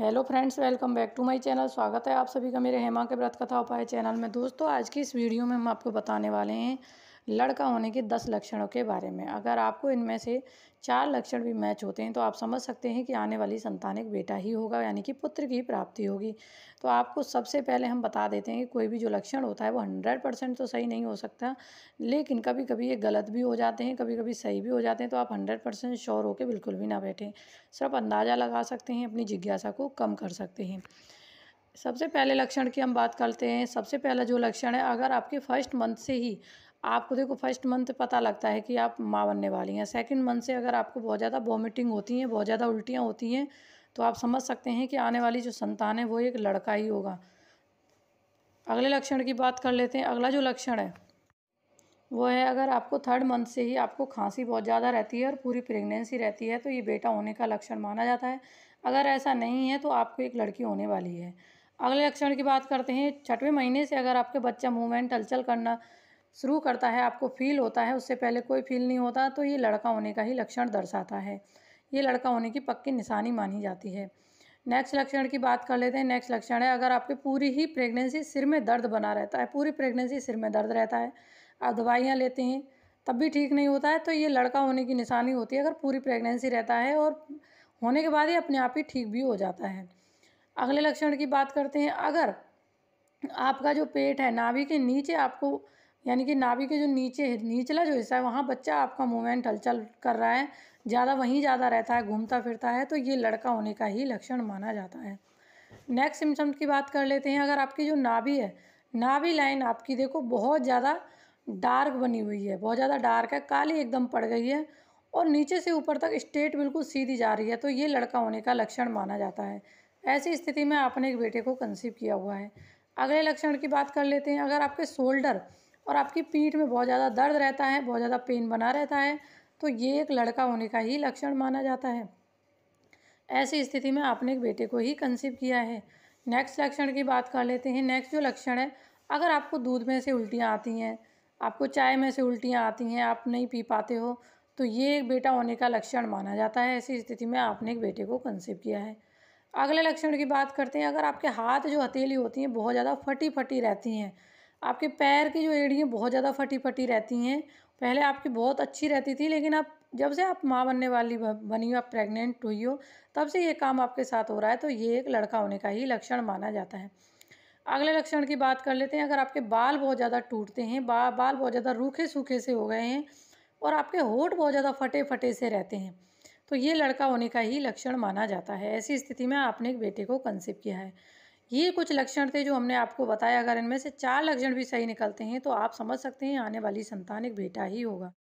hello friends welcome back to my channel स्वागत है आप सभी का मेरे हेमा के व्रत कथा उपाय चैनल में दोस्तों आज की इस वीडियो में हम आपको बताने वाले हैं लड़का होने के दस लक्षणों के बारे में अगर आपको इनमें से चार लक्षण भी मैच होते हैं तो आप समझ सकते हैं कि आने वाली संतान एक बेटा ही होगा यानी कि पुत्र की प्राप्ति होगी तो आपको सबसे पहले हम बता देते हैं कि कोई भी जो लक्षण होता है वो हंड्रेड परसेंट तो सही नहीं हो सकता लेकिन कभी कभी ये गलत भी हो जाते हैं कभी कभी सही भी हो जाते हैं तो आप हंड्रेड परसेंट श्योर होकर बिल्कुल भी ना बैठें सिर्फ अंदाज़ा लगा सकते हैं अपनी जिज्ञासा को कम कर सकते हैं सबसे पहले लक्षण की हम बात करते हैं सबसे पहला जो लक्षण है अगर आपके फर्स्ट मंथ से ही आपको देखो फर्स्ट मंथ पता लगता है कि आप माँ बनने वाली हैं सेकंड मंथ से अगर आपको बहुत ज़्यादा वॉमिटिंग होती है बहुत ज़्यादा उल्टियाँ होती हैं तो आप समझ सकते हैं कि आने वाली जो संतान है वो एक लड़का ही होगा अगले लक्षण की बात कर लेते हैं अगला जो लक्षण है वो है अगर आपको थर्ड मंथ से ही आपको खांसी बहुत ज़्यादा रहती है और पूरी प्रेगनेंसी रहती है तो ये बेटा होने का लक्षण माना जाता है अगर ऐसा नहीं है तो आपको एक लड़की होने वाली है अगले लक्षण की बात करते हैं छठवें महीने से अगर आपके बच्चा मूवमेंट हलचल करना शुरू करता है आपको फील होता है उससे पहले कोई फील नहीं होता तो ये लड़का होने का ही लक्षण दर्शाता है ये लड़का होने की पक्की निशानी मानी जाती है नेक्स्ट लक्षण की बात कर लेते हैं नेक्स्ट लक्षण है अगर आपके पूरी ही प्रेगनेंसी सिर में दर्द बना रहता है पूरी प्रेगनेंसी सिर में दर्द रहता है आप दवाइयाँ लेते हैं तब भी ठीक नहीं होता है तो ये लड़का होने की निशानी होती है अगर पूरी प्रेगनेंसी रहता है और होने के बाद ही अपने आप ही ठीक भी हो जाता है अगले लक्षण की बात करते हैं अगर आपका जो पेट है नाभि के नीचे आपको यानी कि नाभि के जो नीचे निचला जो हिस्सा है वहाँ बच्चा आपका मूवमेंट हलचल कर रहा है ज़्यादा वहीं ज़्यादा रहता है घूमता फिरता है तो ये लड़का होने का ही लक्षण माना जाता है नेक्स्ट सिम्टम्स की बात कर लेते हैं अगर आपकी जो नाभि है नाभि लाइन आपकी देखो बहुत ज़्यादा डार्क बनी हुई है बहुत ज़्यादा डार्क है काली एकदम पड़ गई है और नीचे से ऊपर तक स्ट्रेट बिल्कुल सीधी जा रही है तो ये लड़का होने का लक्षण माना जाता है ऐसी स्थिति में आपने एक बेटे को कंसीव किया हुआ है अगले लक्षण की बात कर लेते हैं अगर आपके शोल्डर और आपकी पीठ में बहुत ज़्यादा दर्द रहता है बहुत ज़्यादा पेन बना रहता है तो ये एक लड़का होने का ही लक्षण माना जाता है ऐसी स्थिति में आपने एक बेटे को ही कंसीव किया है नेक्स्ट लक्षण की बात कर लेते हैं नेक्स्ट जो लक्षण है अगर आपको दूध में से उल्टियाँ आती हैं आपको चाय में से उल्टियाँ आती हैं आप नहीं पी पाते हो तो ये एक बेटा होने का लक्षण माना जाता है ऐसी स्थिति में आपने एक बेटे को कंसीव किया है अगले लक्षण की बात करते हैं अगर आपके हाथ जो हथेली होती हैं बहुत ज़्यादा फटी फटी रहती हैं आपके पैर की जो एड़ियाँ बहुत ज़्यादा फटी फटी रहती हैं पहले आपकी बहुत अच्छी रहती थी लेकिन अब जब से आप माँ बनने वाली बनी हो आप प्रेग्नेंट हुई हो तब से ये काम आपके साथ हो रहा है तो ये एक लड़का होने का ही लक्षण माना जाता है अगले लक्षण की बात कर लेते हैं अगर आपके बाल बहुत ज़्यादा टूटते हैं बा, बाल बहुत ज़्यादा रूखे सूखे से हो गए हैं और आपके होठ बहुत ज़्यादा फटे फटे से रहते हैं तो ये लड़का होने का ही लक्षण माना जाता है ऐसी स्थिति में आपने एक बेटे को कंसीव किया है ये कुछ लक्षण थे जो हमने आपको बताया अगर इनमें से चार लक्षण भी सही निकलते हैं तो आप समझ सकते हैं आने वाली संतान एक बेटा ही होगा